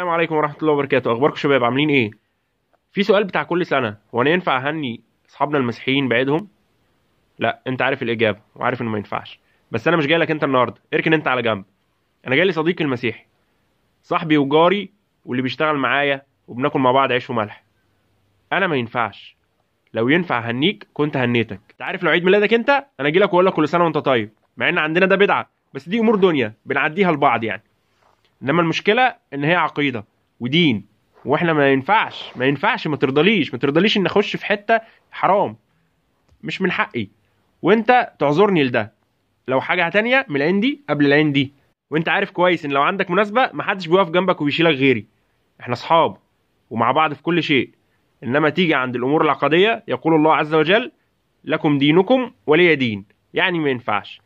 السلام عليكم ورحمه الله وبركاته اخباركم شباب عاملين ايه في سؤال بتاع كل سنه هو انا ينفع اهني اصحابنا المسيحيين بعيدهم لا انت عارف الاجابه وعارف انه ما ينفعش بس انا مش جاي لك انت النهارده اركن انت على جنب انا جاي لي صديقي المسيحي صاحبي وجاري واللي بيشتغل معايا وبناكل مع بعض عيش وملح انا ما ينفعش لو ينفع هنيك كنت هنيتك انت عارف لو عيد ميلادك انت انا اجي لك واقول لك كل سنه وانت طيب مع ان عندنا ده بدعه بس دي امور دنيا بنعديها لبعض يعني انما المشكله ان هي عقيده ودين واحنا ما ينفعش ما ينفعش ما ترضليش ما ترضليش ان اخش في حته حرام مش من حقي وانت تعذرني لده لو حاجه تانية من العين دي قبل العين دي وانت عارف كويس ان لو عندك مناسبه محدش بيقف جنبك وبيشيلك غيري احنا اصحاب ومع بعض في كل شيء انما تيجي عند الامور العقديه يقول الله عز وجل لكم دينكم ولي دين يعني ما ينفعش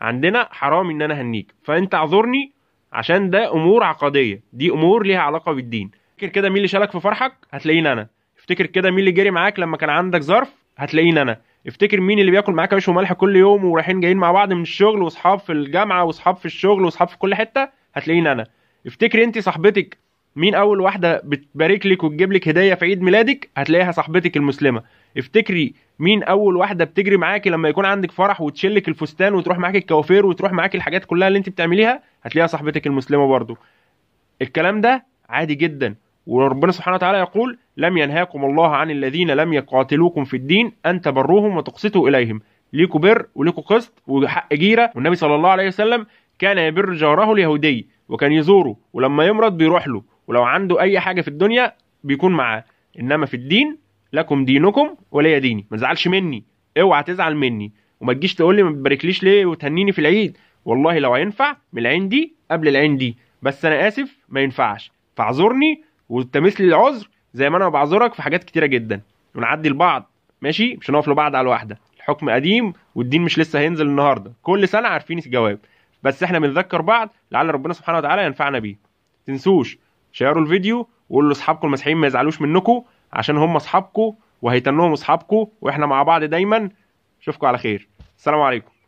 عندنا حرام ان انا هنيك فانت اعذرني عشان ده امور عقديه دي امور ليها علاقه بالدين افتكر كده مين اللي شالك في فرحك هتلاقيني انا افتكر كده مين اللي جري معاك لما كان عندك ظرف هتلاقيني انا افتكر مين اللي بياكل معاك عيش وملح كل يوم ورايحين جايين مع بعض من الشغل واصحاب في الجامعه واصحاب في الشغل واصحاب في كل حته هتلاقيني انا افتكر انت صاحبتك مين اول واحده بتبارك لك وتجيب لك هديه في عيد ميلادك هتلاقيها صاحبتك المسلمه افتكري مين اول واحده بتجري معاكي لما يكون عندك فرح وتشلك الفستان وتروح معاك الكوافير وتروح معاكي الحاجات كلها اللي انت بتعمليها هتلاقيها صاحبتك المسلمه برضو الكلام ده عادي جدا وربنا سبحانه وتعالى يقول لم ينهاكم الله عن الذين لم يقاتلوكم في الدين ان تبروهم وتقسطوا اليهم ليكوا بر وليكوا قسط وحق جيره والنبي صلى الله عليه وسلم كان يبر جاره اليهودي وكان يزوره ولما يمرض بيروح له ولو عنده اي حاجه في الدنيا بيكون معاه انما في الدين لكم دينكم ولي ديني ما تزعلش مني اوعى تزعل مني وما تجيش تقول لي ما تباركليش ليه وتهنيني في العيد والله لو هينفع من العين دي قبل العين دي بس انا اسف ما ينفعش فاعذرني وتمثل العذر زي ما انا بعذرك في حاجات كتيره جدا ونعدي لبعض ماشي مش هنقف لبعض على واحده الحكم قديم والدين مش لسه هينزل النهارده كل سنه عارفين الجواب بس احنا بنذكر بعض لعل ربنا سبحانه وتعالى ينفعنا بيه تنسوش شيروا الفيديو وقولوا لاصحابكم المسيحيين ما يزعلوش منكم عشان هم اصحابكم وهيتنهم اصحابكم واحنا مع بعض دايما اشوفكم على خير السلام عليكم